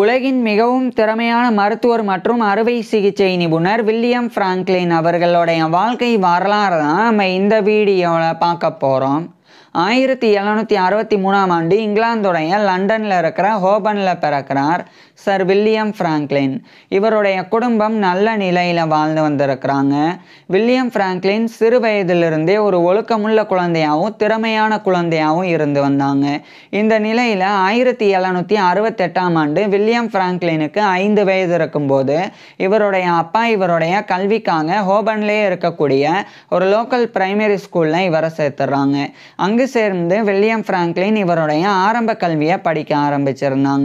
உலகின் மிகவும் திறமையான மருத்துவர் மற்றும் அறுவை சிகிச்சை நிபுணர் வில்லியம் ஃப்ராங்க்லின் அவர்களுடைய வாழ்க்கை வரலாறு தான் நம்ம இந்த வீடியோவில் பார்க்க போகிறோம் ஆயிரத்தி எழுநூற்றி அறுபத்தி மூணாம் ஆண்டு இங்கிலாந்துடைய லண்டனில் இருக்கிற ஹோபனில் பிறக்கிறார் சர் வில்லியம் ஃப்ராங்க்லின் இவருடைய குடும்பம் நல்ல நிலையில் வாழ்ந்து வந்திருக்கிறாங்க வில்லியம் ஃப்ராங்க்லின் சிறு வயதிலிருந்தே ஒரு ஒழுக்கமுள்ள குழந்தையாகவும் திறமையான குழந்தையாகவும் இருந்து வந்தாங்க இந்த நிலையில் ஆயிரத்தி எழுநூற்றி அறுபத்தெட்டாம் ஆண்டு வில்லியம் ஃப்ராங்க்லினுக்கு ஐந்து வயது இருக்கும்போது இவருடைய அப்பா இவருடைய கல்விக்காக ஹோபன்லே இருக்கக்கூடிய ஒரு லோக்கல் பிரைமரி ஸ்கூலில் இவரை சேர்த்துடுறாங்க அங்கு சேர்ந்து வில்லியம் ஃப்ராங்க்லின் இவருடைய ஆரம்ப கல்வியை படிக்க ஆரம்பிச்சிருந்தாங்க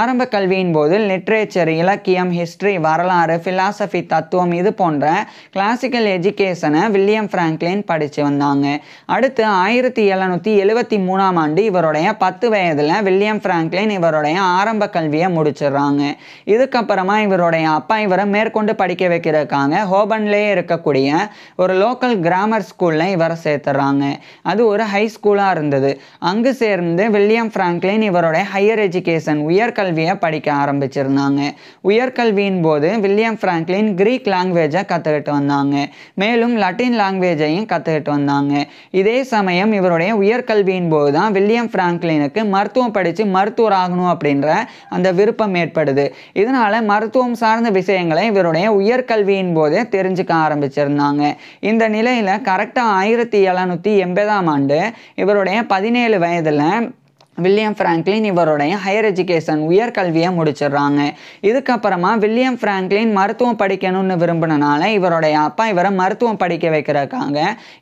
ஆரம்ப கல்வி கல்வியின் போது லிட்ரேச்சர் இலக்கியம் ஹிஸ்ட்ரி வரலாறு ஃபிலாசபி தத்துவம் இது போன்ற கிளாசிக்கல் எஜுகேஷனை வில்லியம் ஃப்ராங்க்லின் படித்து வந்தாங்க அடுத்து ஆயிரத்தி எழுநூற்றி எழுபத்தி மூணாம் ஆண்டு இவருடைய பத்து வயதில் வில்லியம் ஃப்ராங்க்லின் இவருடைய ஆரம்ப கல்வியை முடிச்சிடுறாங்க இதுக்கப்புறமா இவருடைய அப்பா இவரை மேற்கொண்டு படிக்க வைக்கிறதுக்காங்க ஹோபன்லேயே இருக்கக்கூடிய ஒரு லோக்கல் கிராமர் ஸ்கூலில் இவரை சேர்த்துறாங்க அது ஒரு ஹை ஸ்கூலாக இருந்தது அங்கு சேர்ந்து வில்லியம் ஃப்ராங்க்லின் இவருடைய ஹையர் எஜுகேஷன் உயர்கல்வியை படிக்க ஆரம்பிச்சிருந்தாங்க உயர்கல்வியின் போது வில்லியம் ஃப்ராங்க்லின் கிரீக் லாங்குவேஜை கற்றுக்கிட்டு வந்தாங்க மேலும் லட்டின் லாங்குவேஜையும் கற்றுக்கிட்டு வந்தாங்க இதே சமயம் இவருடைய உயர்கல்வியின் போது தான் வில்லியம் ஃப்ராங்க்லினுக்கு மருத்துவம் படித்து மருத்துவர் ஆகணும் அப்படின்ற அந்த விருப்பம் ஏற்படுது இதனால் மருத்துவம் சார்ந்த விஷயங்களை இவருடைய உயர்கல்வியின் போது தெரிஞ்சுக்க ஆரம்பிச்சிருந்தாங்க இந்த நிலையில் கரெக்டாக ஆயிரத்தி எழுநூற்றி எண்பதாம் ஆண்டு இவருடைய பதினேழு வயதில் வில்லியம் ஃப்ராங்க்லின் இவருடைய ஹையர் எஜுகேஷன் உயர்கல்வியை முடிச்சிடுறாங்க இதுக்கப்புறமா வில்லியம் ஃப்ராங்க்லின் மருத்துவம் படிக்கணும்னு விரும்பினனால இவருடைய அப்பா இவரை மருத்துவம் படிக்க வைக்கிறக்காங்க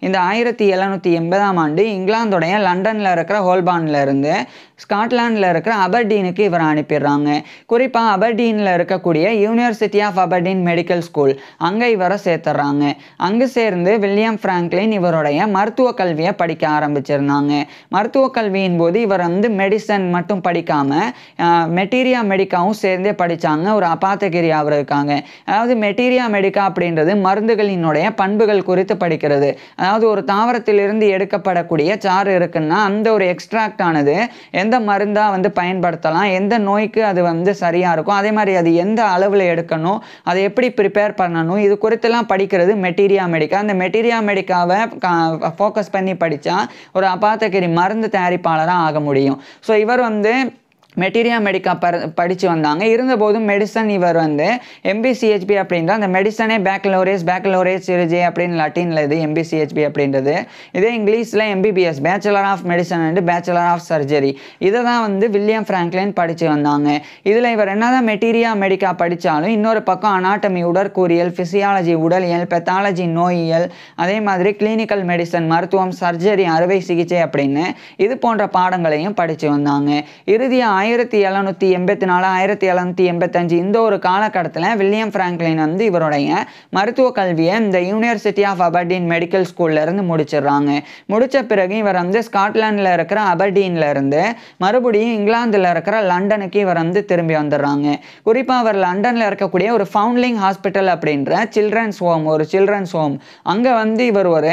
இந்த ஆயிரத்தி எழுநூற்றி எண்பதாம் ஆண்டு இங்கிலாந்துடைய லண்டனில் இருக்கிற ஹோல்பானில் இருந்து ஸ்காட்லாண்டில் இருக்கிற அபர்டீனுக்கு இவரை அனுப்பிடுறாங்க குறிப்பாக அபர்டீனில் இருக்கக்கூடிய university of Aberdeen medical school அங்கே இவரை சேர்த்துறாங்க அங்கு சேர்ந்து வில்லியம் ஃப்ராங்க்லின் இவருடைய மருத்துவ கல்வியை படிக்க ஆரம்பிச்சிருந்தாங்க மருத்துவ கல்வியின் போது இவர் வந்து மெடிசன் மட்டும் படிக்காமல் மெட்டீரியா மெடிக்காவும் சேர்ந்தே படித்தாங்க ஒரு அபாத்தகிரி அவர் இருக்காங்க அதாவது மெட்டீரியா மெடிக்கா அப்படின்றது மருந்துகளினுடைய பண்புகள் குறித்து படிக்கிறது அதாவது ஒரு தாவரத்திலிருந்து எடுக்கப்படக்கூடிய சாறு இருக்குன்னா அந்த ஒரு எக்ஸ்ட்ராக்ட் ஆனது எந்த மருந்தாக வந்து பயன்படுத்தலாம் எந்த நோய்க்கு அது வந்து சரியாக இருக்கும் அதே மாதிரி அது எந்த அளவில் எடுக்கணும் அதை எப்படி ப்ரிப்பேர் பண்ணணும் இது குறித்தெல்லாம் படிக்கிறது மெட்டீரியா மெடிக்கா அந்த மெட்டீரியா மெடிக்காவை ஃபோக்கஸ் பண்ணி படித்தா ஒரு அபாத்தகிரி மருந்து தயாரிப்பாளராக ஆக முடியும் தெரியும் ஸோ இவர் வந்து மெட்டீரியா மெடிக்கா ப படித்து வந்தாங்க இருந்தபோதும் மெடிசன் இவர் வந்து எம்பிசிஹெச்பி அப்படின்ற அந்த மெடிசனே பேக்கலோரேஸ் பேக்கலோரேஸ் சிறுஜி அப்படின்னு லட்டினில் இது எம்பிசிஹெச்பி அப்படின்றது இதே இங்கிலீஷில் MBBS bachelor of medicine and bachelor of surgery இதை தான் வந்து வில்லியம் ஃப்ராங்க்லின் படித்து வந்தாங்க இதில் இவர் என்ன தான் மெட்டீரியா மெடிக்கா படித்தாலும் இன்னொரு பக்கம் அனாட்டமி உடற்கூறியல் ஃபிசியாலஜி உடலியல் பெத்தாலஜி நோயியல் அதே மாதிரி கிளினிக்கல் மெடிசன் மருத்துவம் சர்ஜரி அறுவை சிகிச்சை அப்படின்னு இது போன்ற பாடங்களையும் படித்து வந்தாங்க இறுதியாக ஆயிரத்தி எழுநூத்தி எண்பத்தி நாலு ஆயிரத்தி எழுநூத்தி எண்பத்தஞ்சு இந்த ஒரு காலகட்டத்தில் வில்லியம் ஃப்ராங்க்லின் வந்து இவருடைய மருத்துவ கல்வியை இந்த யூனிவர்சிட்டி ஆஃப் அபர்டீன் மெடிக்கல் ஸ்கூல்லேருந்து முடிச்சிடுறாங்க முடித்த பிறகு இவர் வந்து ஸ்காட்லாண்டில் இருக்கிற இருந்து மறுபடியும் இங்கிலாந்தில் இருக்கிற லண்டனுக்கு இவர் வந்து திரும்பி வந்துடுறாங்க குறிப்பாக அவர் லண்டனில் இருக்கக்கூடிய ஒரு ஃபவுண்ட்லிங் ஹாஸ்பிட்டல் அப்படின்ற சில்ட்ரன்ஸ் ஹோம் ஒரு சில்ட்ரன்ஸ் ஹோம் அங்கே வந்து இவர் ஒரு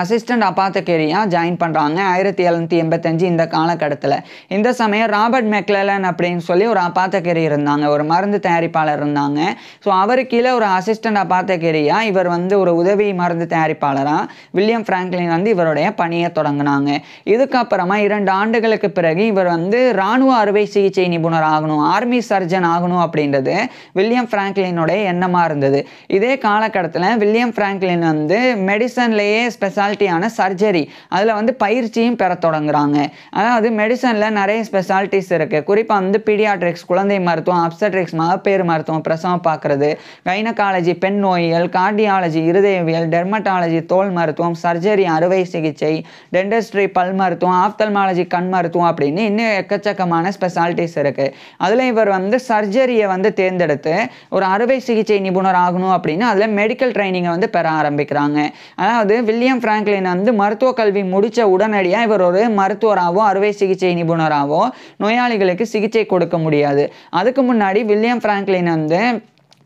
அசிஸ்டண்ட் அப்பாத்தகேரியாக ஜாயின் பண்ணுறாங்க ஆயிரத்தி எழுநூத்தி எண்பத்தஞ்சு இந்த காலகட்டத்தில் இந்த சமயம் ராபர்ட் மெக்லலன் அப்படின்னு சொல்லி ஒரு அப்பாத்தகேரி இருந்தாங்க ஒரு மருந்து தயாரிப்பாளர் இருந்தாங்க ஸோ அவரு கீழே ஒரு அசிஸ்டண்ட் அப்பாத்தகேரியாக இவர் வந்து ஒரு உதவி மருந்து தயாரிப்பாளராக வில்லியம் ஃப்ராங்க்லின் வந்து இவருடைய பணியை தொடங்கினாங்க இதுக்கப்புறமா இரண்டு ஆண்டுகளுக்கு பிறகு இவர் வந்து இராணுவ அறுவை சிகிச்சை நிபுணர் ஆகணும் ஆர்மி சர்ஜன் ஆகணும் அப்படின்றது வில்லியம் ஃப்ராங்க்லினுடைய எண்ணமாக இருந்தது இதே காலகட்டத்தில் வில்லியம் ஃப்ராங்க்லின் வந்து மெடிசன்லேயே ஸ்பெஷல் ஸ்பெஷாலிட்டியான சர்ஜரி அதில் வந்து பயிற்சியும் பெற தொடங்குறாங்க அதாவது மெடிசனில் நிறைய ஸ்பெஷாலிட்டிஸ் இருக்குது குறிப்பாக வந்து பீடியாட்ரிக்ஸ் குழந்தை மருத்துவம் அப்சட்ரிக்ஸ் மகப்பேறு மருத்துவம் பிரசவம் பார்க்குறது கைனகாலஜி பெண் நோயியல் கார்டியாலஜி இருதயவியல் டெர்மட்டாலஜி தோல் மருத்துவம் சர்ஜரி அறுவை சிகிச்சை டென்டஸ்ட்ரி பல் மருத்துவம் ஆப்தல்மாலஜி கண் மருத்துவம் அப்படின்னு இன்னும் எக்கச்சக்கமான ஸ்பெஷாலிட்டிஸ் இருக்குது அதில் இவர் வந்து சர்ஜரியை வந்து தேர்ந்தெடுத்து ஒரு அறுவை சிகிச்சை நிபுணர் ஆகணும் அப்படின்னு அதில் மெடிக்கல் ட்ரைனிங்கை வந்து பெற ஆரம்பிக்கிறாங்க அதாவது வில்லியம் பிராங்க்லின் வந்து மருத்துவ கல்வி முடித்த உடனடியாக இவர் ஒரு மருத்துவராகவோ அறுவை சிகிச்சை நிபுணராகவோ நோயாளிகளுக்கு சிகிச்சை கொடுக்க முடியாது அதுக்கு முன்னாடி வில்லியம் பிராங்க்லின் வந்து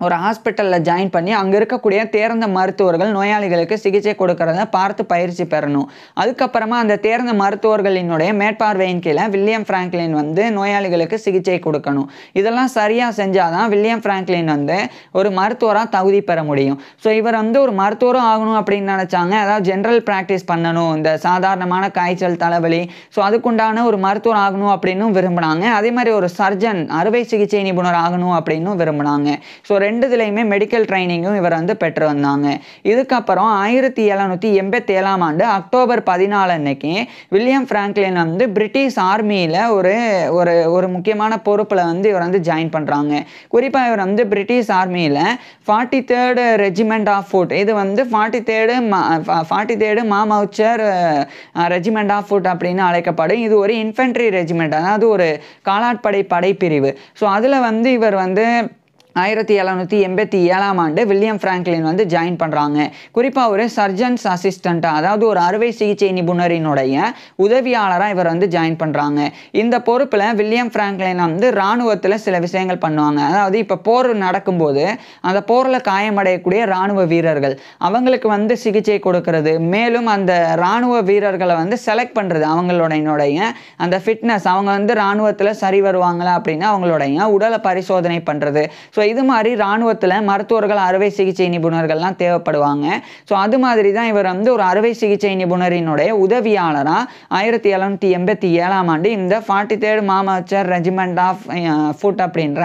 ஒரு ஹாஸ்பிட்டலில் ஜாயின் பண்ணி அங்கே இருக்கக்கூடிய தேர்ந்த மருத்துவர்கள் நோயாளிகளுக்கு சிகிச்சை கொடுக்கறத பார்த்து பயிற்சி பெறணும் அதுக்கப்புறமா அந்த தேர்ந்த மருத்துவர்களினுடைய மேற்பார்வையின் கீழே வில்லியம் ஃப்ராங்க்லின் வந்து நோயாளிகளுக்கு சிகிச்சை கொடுக்கணும் இதெல்லாம் சரியாக செஞ்சால் தான் வில்லியம் ஃப்ராங்க்லின் வந்து ஒரு மருத்துவராக தகுதி பெற முடியும் ஸோ இவர் வந்து ஒரு மருத்துவரும் ஆகணும் அப்படின்னு நினச்சாங்க அதாவது ஜென்ரல் ப்ராக்டிஸ் பண்ணணும் இந்த சாதாரணமான காய்ச்சல் தலைவலி ஸோ அதுக்குண்டான ஒரு மருத்துவர் ஆகணும் அப்படின்னு விரும்பினாங்க அதே மாதிரி ஒரு சர்ஜன் அறுவை சிகிச்சை நிபுணர் ஆகணும் அப்படின்னு விரும்பினாங்க ஸோ ரெண்டு மெடிக்கல் ட்ரைனிங்கும் இவர் வந்து பெற்று வந்தாங்க இதுக்கப்புறம் ஆயிரத்தி எழுநூற்றி எண்பத்தி ஏழாம் ஆண்டு அக்டோபர் பதினாலு அன்னைக்கு வில்லியம் ஃப்ராங்க்லின் வந்து பிரிட்டிஷ் ஆர்மியில் ஒரு ஒரு ஒரு முக்கியமான பொறுப்பில் வந்து இவர் வந்து ஜாயின் பண்ணுறாங்க குறிப்பாக இவர் வந்து பிரிட்டிஷ் ஆர்மியில் forty third regiment of foot இது வந்து forty third forty third Monmouthshire regiment of foot அப்படின்னு அழைக்கப்படும் இது ஒரு இன்ஃபென்ட்ரி ரெஜிமெண்ட் அதாவது ஒரு காலாட்படை படைப்பிரிவு ஸோ அதில் வந்து இவர் வந்து ஆயிரத்தி எழுநூற்றி எண்பத்தி ஏழாம் ஆண்டு வில்லியம் ஃப்ராங்க்லின் வந்து ஜாயின் பண்ணுறாங்க குறிப்பாக ஒரு சர்ஜன்ஸ் அசிஸ்டண்ட்டாக அதாவது ஒரு அறுவை சிகிச்சை நிபுணரினுடைய உதவியாளராக இவர் வந்து ஜாயின் பண்ணுறாங்க இந்த பொறுப்பில் வில்லியம் ஃப்ராங்க்லின் வந்து இராணுவத்தில் சில விஷயங்கள் பண்ணுவாங்க அதாவது இப்போ போர் நடக்கும்போது அந்த போரில் காயமடையக்கூடிய இராணுவ வீரர்கள் அவங்களுக்கு வந்து சிகிச்சை கொடுக்கறது மேலும் அந்த இராணுவ வீரர்களை வந்து செலக்ட் பண்ணுறது அவங்களுடைய அந்த ஃபிட்னஸ் அவங்க வந்து இராணுவத்தில் சரி வருவாங்களா அப்படின்னா அவங்களுடைய உடலை பரிசோதனை பண்ணுறது ஸோ இது மாதிரி இராணுவத்தில் மருத்துவர்கள் அறுவை சிகிச்சை நிபுணர்கள்லாம் தேவைப்படுவாங்க ஸோ அது மாதிரி தான் இவர் வந்து ஒரு அறுவை சிகிச்சை நிபுணரினுடைய உதவியாளராக ஆயிரத்தி எழுநூற்றி எண்பத்தி ஏழாம் ஆண்டு இந்த forty third Monmouthshire regiment of foot அப்படின்ற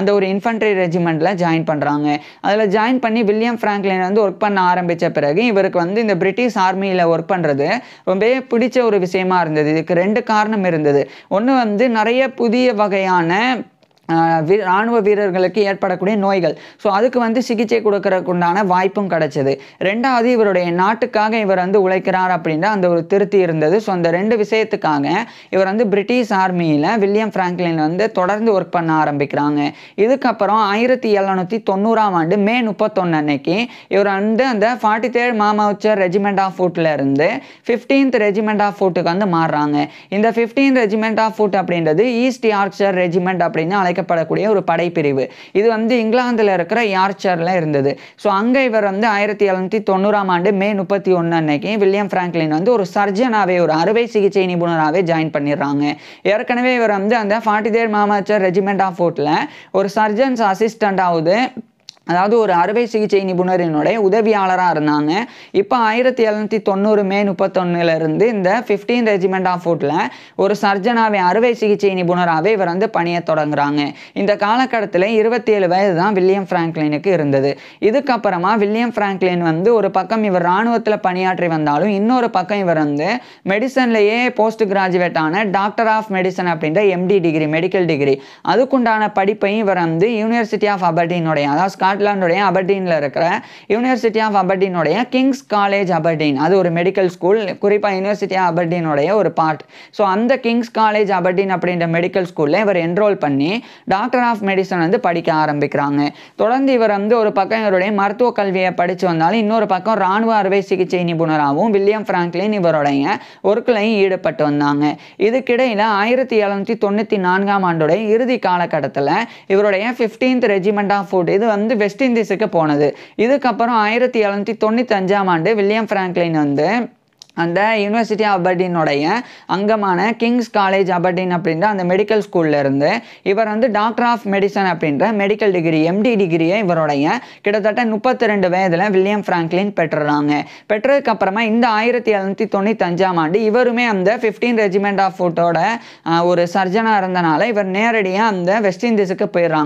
அந்த ஒரு இன்ஃபென்ட்ரி ரெஜிமெண்ட்டில் ஜாயின் பண்ணுறாங்க அதில் ஜாயின் பண்ணி வில்லியம் ஃப்ராங்க்லின் வந்து ஒர்க் பண்ண ஆரம்பித்த பிறகு இவருக்கு வந்து இந்த பிரிட்டிஷ் ஆர்மியில் ஒர்க் பண்ணுறது ரொம்பவே பிடிச்ச ஒரு விஷயமா இருந்தது இதுக்கு ரெண்டு காரணம் இருந்தது ஒன்று வந்து நிறைய புதிய வகையான இராணுவ வீரர்களுக்கு ஏற்படக்கூடிய நோய்கள் ஸோ அதுக்கு வந்து சிகிச்சை உண்டான வாய்ப்பும் கிடைச்சது ரெண்டாவது இவருடைய நாட்டுக்காக இவர் வந்து உழைக்கிறார் அப்படின்ற அந்த ஒரு திருத்தி இருந்தது ஸோ அந்த ரெண்டு விஷயத்துக்காக இவர் வந்து பிரிட்டிஷ் ஆர்மியில் வில்லியம் ஃப்ராங்க்லின் வந்து தொடர்ந்து ஒர்க் பண்ண ஆரம்பிக்கிறாங்க இதுக்கப்புறம் ஆயிரத்தி எழுநூற்றி தொண்ணூறாம் ஆண்டு மே முப்பத்தொன்று அன்னைக்கு இவர் வந்து அந்த forty third Monmouthshire regiment of ஃபுட்டில் இருந்து ஃபிஃப்டீன்த் ரெஜிமெண்ட் ஆஃப் ஃபுட்டுக்கு வந்து மாறுறாங்க இந்த ஃபிஃப்டீன் ரெஜிமெண்ட் ஆஃப் ஃபுட் அப்படின்றது ஈஸ்ட் யார்க்ஷர் ரெஜிமெண்ட் அப்படின்னு அழைக்கப்படக்கூடிய ஒரு படைப்பிரிவு இது வந்து இங்கிலாந்தில் இருக்கிற யார்ச்சரில் இருந்தது ஸோ அங்கே இவர் வந்து ஆயிரத்தி எழுநூத்தி தொண்ணூறாம் ஆண்டு மே முப்பத்தி ஒன்று அன்னைக்கு வில்லியம் ஃப்ராங்க்லின் வந்து ஒரு சர்ஜனாகவே ஒரு அறுவை சிகிச்சை நிபுணராகவே ஜாயின் பண்ணிடுறாங்க ஏற்கனவே இவர் வந்து அந்த forty third Monmouthshire regiment of ஃபோர்ட்டில் ஒரு சர்ஜன்ஸ் அசிஸ்டண்ட்டாவது அதாவது ஒரு அறுவை சிகிச்சை நிபுணரினுடைய உதவியாளராக இருந்தாங்க இப்போ ஆயிரத்தி எழுநூத்தி தொண்ணூறு மே முப்பத்தொன்னுலேருந்து இந்த ஃபிஃப்டீன் ரெஜிமெண்ட் ஆஃப் ஃபுட்டில் ஒரு சர்ஜனாவே அறுவை சிகிச்சை நிபுணராகவே இவர் வந்து பணியை தொடங்குறாங்க இந்த காலகட்டத்தில் இருபத்தி ஏழு வயது தான் வில்லியம் ஃப்ராங்க்லினுக்கு இருந்தது இதுக்கப்புறமா வில்லியம் ஃப்ராங்க்லின் வந்து ஒரு பக்கம் இவர் இராணுவத்தில் பணியாற்றி வந்தாலும் இன்னொரு பக்கம் இவர் வந்து மெடிசன்லேயே போஸ்ட் கிராஜுவேட் ஆன டாக்டர் ஆஃப் மெடிசன் அப்படின்ற எம்டி டிகிரி மெடிக்கல் டிகிரி அதுக்குண்டான படிப்பையும் இவர் வந்து யூனிவர்சிட்டி ஆஃப் அபர்டீனுடைய அதாவது ஸ்காட்லாண்டுடைய அபர்டீனில் இருக்கிற யூனிவர்சிட்டி ஆஃப் அபர்டீனுடைய கிங்ஸ் காலேஜ் அபர்டீன் அது ஒரு மெடிக்கல் ஸ்கூல் குறிப்பாக யூனிவர்சிட்டி ஆஃப் அபர்டீனுடைய ஒரு பார்ட் ஸோ அந்த கிங்ஸ் காலேஜ் அபர்டீன் அப்படின்ற மெடிக்கல் ஸ்கூலில் இவர் என்ரோல் பண்ணி டாக்டர் ஆஃப் மெடிசன் வந்து படிக்க ஆரம்பிக்கிறாங்க தொடர்ந்து இவர் வந்து ஒரு பக்கம் இவருடைய மருத்துவ கல்வியை படித்து வந்தாலும் இன்னொரு பக்கம் ராணுவ அறுவை சிகிச்சை நிபுணராகவும் வில்லியம் ஃப்ராங்க்லின் இவருடைய ஒர்க்லையும் ஈடுபட்டு வந்தாங்க இதுக்கிடையில் ஆயிரத்தி எழுநூற்றி தொண்ணூற்றி நான்காம் ஆண்டுடைய இறுதி காலகட்டத்தில் இவருடைய ஃபிஃப்டீன்த் ரெஜிமெண்ட் ஆஃப் ஃபுட் இது வந்து வெஸ்ட் இண்டீஸுக்கு போனது இதுக்கப்புறம் ஆயிரத்தி எழுநூற்றி அஞ்சாம் ஆண்டு வில்லியம் ஃப்ராங்க்லின் வந்து அந்த யூனிவர்சிட்டி ஆஃப் அபர்டீனுடைய அங்கமான கிங்ஸ் காலேஜ் அபர்டீன் அப்படின்ற அந்த மெடிக்கல் ஸ்கூலில் இருந்து இவர் வந்து டாக்டர் ஆஃப் மெடிசன் அப்படின்ற மெடிக்கல் டிகிரி எம்டி டிகிரியை இவருடைய கிட்டத்தட்ட முப்பத்தி ரெண்டு வயதில் வில்லியம் ஃப்ராங்க்லின் பெற்றுறாங்க பெற்றதுக்கப்புறமா இந்த ஆயிரத்தி எழுநூற்றி அஞ்சாம் ஆண்டு இவருமே அந்த ஃபிஃப்டீன் ரெஜிமெண்ட் ஆஃப் ஃபுட்டோட ஒரு சர்ஜனாக இருந்தனால இவர் நேரடியாக அந்த வெஸ்ட் இண்டீஸுக்கு போயிடுறாங்க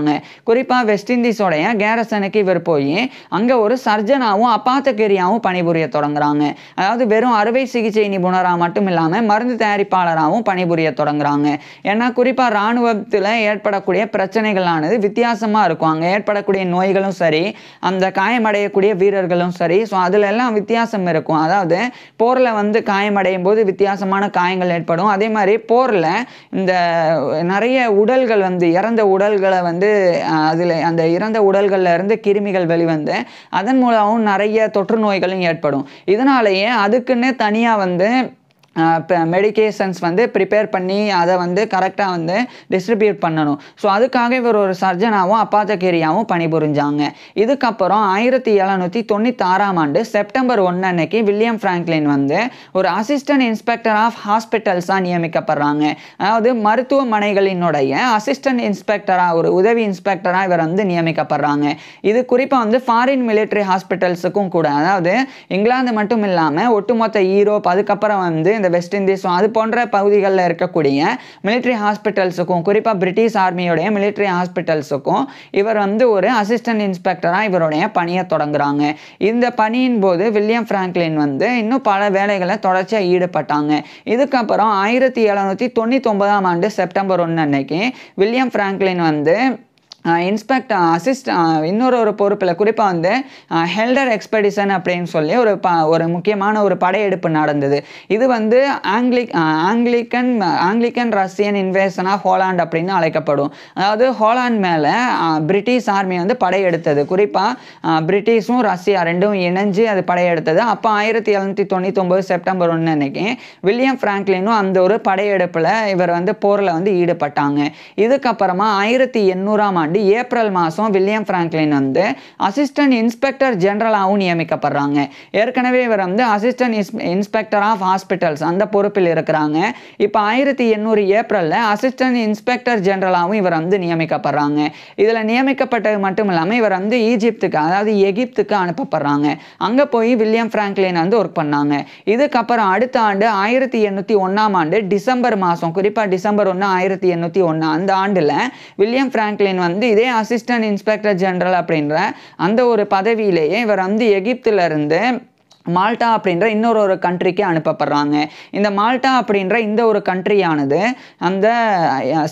குறிப்பாக வெஸ்ட் இண்டீஸோடைய கேரசனுக்கு இவர் போய் அங்கே ஒரு சர்ஜனாகவும் அப்பாத்தகிரியாகவும் பணிபுரிய தொடங்குறாங்க அதாவது வெறும் அறுவை அறுவை சிகிச்சை நிபுணராக மட்டும் இல்லாமல் மருந்து தயாரிப்பாளராகவும் பணிபுரிய தொடங்குறாங்க ஏன்னா குறிப்பாக இராணுவத்தில் ஏற்படக்கூடிய பிரச்சனைகளானது வித்தியாசமாக இருக்கும் அங்கே ஏற்படக்கூடிய நோய்களும் சரி அந்த காயமடையக்கூடிய வீரர்களும் சரி ஸோ அதில் எல்லாம் வித்தியாசம் இருக்கும் அதாவது போரில் வந்து காயமடையும் போது வித்தியாசமான காயங்கள் ஏற்படும் அதே மாதிரி போரில் இந்த நிறைய உடல்கள் வந்து இறந்த உடல்களை வந்து அதில் அந்த இறந்த உடல்களில் இருந்து கிருமிகள் வெளிவந்து அதன் மூலமும் நிறைய தொற்று நோய்களும் ஏற்படும் இதனாலேயே அதுக்குன்னு தனியாக வந்து இப்போ மெடிக்கேஷன்ஸ் வந்து ப்ரிப்பேர் பண்ணி அதை வந்து கரெக்டாக வந்து டிஸ்ட்ரிபியூட் பண்ணணும் ஸோ அதுக்காக இவர் ஒரு சர்ஜனாகவும் அப்பாத்தகேரியாவும் பணிபுரிஞ்சாங்க இதுக்கப்புறம் ஆயிரத்தி எழுநூற்றி தொண்ணூத்தாறாம் ஆண்டு செப்டம்பர் ஒன்று அன்னைக்கு வில்லியம் ஃப்ராங்க்லின் வந்து ஒரு அசிஸ்டன்ட் இன்ஸ்பெக்டர் ஆஃப் ஹாஸ்பிட்டல்ஸாக நியமிக்கப்படுறாங்க அதாவது மருத்துவமனைகளினுடைய அசிஸ்டன்ட் இன்ஸ்பெக்டராக ஒரு உதவி இன்ஸ்பெக்டராக இவர் வந்து நியமிக்கப்படுறாங்க இது குறிப்பாக வந்து ஃபாரின் மிலிட்ரி ஹாஸ்பிட்டல்ஸுக்கும் கூட அதாவது இங்கிலாந்து மட்டும் இல்லாமல் ஒட்டுமொத்த ஈரோப் அதுக்கப்புறம் வந்து இந்த வெஸ்ட் இண்டீஸும் அது போன்ற பகுதிகளில் இருக்கக்கூடிய மிலிட்ரி ஹாஸ்பிட்டல்ஸுக்கும் குறிப்பாக பிரிட்டிஷ் ஆர்மியோடைய மிலிட்ரி ஹாஸ்பிட்டல்ஸுக்கும் இவர் வந்து ஒரு அசிஸ்டன்ட் இன்ஸ்பெக்டராக இவருடைய பணியை தொடங்குறாங்க இந்த பணியின் போது வில்லியம் ஃப்ராங்க்லின் வந்து இன்னும் பல வேலைகளை தொடர்ச்சியாக ஈடுபட்டாங்க இதுக்கப்புறம் ஆயிரத்தி எழுநூற்றி தொண்ணூற்றி ஒன்பதாம் ஆண்டு செப்டம்பர் ஒன்று அன்னைக்கு வில்லியம் ஃப்ராங்க்லின் வந்து இன்ஸ்பெக்ட் அசிஸ்ட் இன்னொரு ஒரு பொறுப்பில் குறிப்பாக வந்து ஹெல்டர் எக்ஸ்பெடிஷன் அப்படின்னு சொல்லி ஒரு ப ஒரு முக்கியமான ஒரு படையெடுப்பு நடந்தது இது வந்து ஆங்கிலிக் ஆங்கிலிக்கன் ஆங்கிலிக்கன் ரஷ்யன் இன்வேஷனாக ஹோலாண்ட் அப்படின்னு அழைக்கப்படும் அதாவது ஹோலாண்ட் மேலே பிரிட்டிஷ் ஆர்மி வந்து படையெடுத்தது குறிப்பாக பிரிட்டிஷும் ரஷ்யா ரெண்டும் இணைஞ்சு அது படையெடுத்தது அப்போ ஆயிரத்தி தொண்ணூற்றி தொண்ணூத்தொம்பது செப்டம்பர் ஒன்று அன்னைக்கு வில்லியம் ஃப்ராங்க்லினும் அந்த ஒரு படையெடுப்பில் இவர் வந்து போரில் வந்து ஈடுபட்டாங்க இதுக்கப்புறமா ஆயிரத்தி எண்ணூறாம் ஆண்டு சொல்லி ஏப்ரல் மாதம் வில்லியம் ஃப்ராங்க்லின் வந்து அசிஸ்டன்ட் இன்ஸ்பெக்டர் ஜெனரலாகவும் நியமிக்கப்படுறாங்க ஏற்கனவே இவர் வந்து அசிஸ்டன்ட் இன்ஸ்பெக்டர் ஆஃப் ஹாஸ்பிட்டல்ஸ் அந்த பொறுப்பில் இருக்கிறாங்க இப்போ ஆயிரத்தி எண்ணூறு ஏப்ரலில் அசிஸ்டன்ட் இன்ஸ்பெக்டர் ஜெனரலாகவும் இவர் வந்து நியமிக்கப்படுறாங்க இதில் நியமிக்கப்பட்டது மட்டும் இல்லாமல் இவர் வந்து ஈஜிப்துக்கு அதாவது எகிப்துக்கு அனுப்பப்படுறாங்க அங்கே போய் வில்லியம் ஃப்ராங்க்லின் வந்து ஒர்க் பண்ணாங்க இதுக்கப்புறம் அடுத்த ஆண்டு ஆயிரத்தி எண்ணூற்றி ஒன்றாம் ஆண்டு டிசம்பர் மாதம் குறிப்பாக டிசம்பர் ஒன்று ஆயிரத்தி எண்ணூற்றி ஒன்று அந்த ஆண்டில் வில்லியம் ஃப்ராங்க்லின் வந்து வந்து இதே அசிஸ்டன்ட் இன்ஸ்பெக்டர் ஜென்ரல் அப்படின்ற அந்த ஒரு பதவியிலேயே இவர் வந்து எகிப்திலிருந்து மால்டா அப்படின்ற இன்னொரு ஒரு கண்ட்ரிக்கு அனுப்பப்படுறாங்க இந்த மால்டா அப்படின்ற இந்த ஒரு கண்ட்ரியானது அந்த